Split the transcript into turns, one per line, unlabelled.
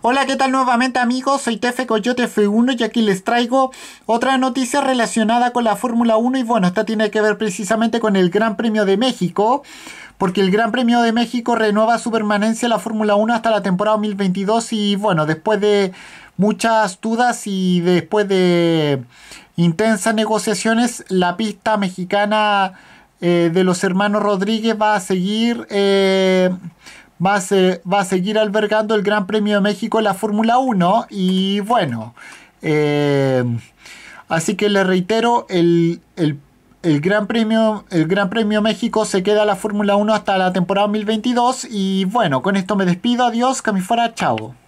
Hola, ¿qué tal nuevamente amigos? Soy Tefe Coyote F1 y aquí les traigo otra noticia relacionada con la Fórmula 1 y bueno, esta tiene que ver precisamente con el Gran Premio de México, porque el Gran Premio de México renueva su permanencia en la Fórmula 1 hasta la temporada 2022 y bueno, después de muchas dudas y después de intensas negociaciones, la pista mexicana eh, de los hermanos Rodríguez va a seguir... Eh, va a, seguir albergando el Gran Premio de México en la Fórmula 1. Y bueno, eh, así que le reitero, el, Gran Premio, el Gran Premio México se queda en la Fórmula 1 hasta la temporada 2022. Y bueno, con esto me despido. Adiós, que me fuera, chao.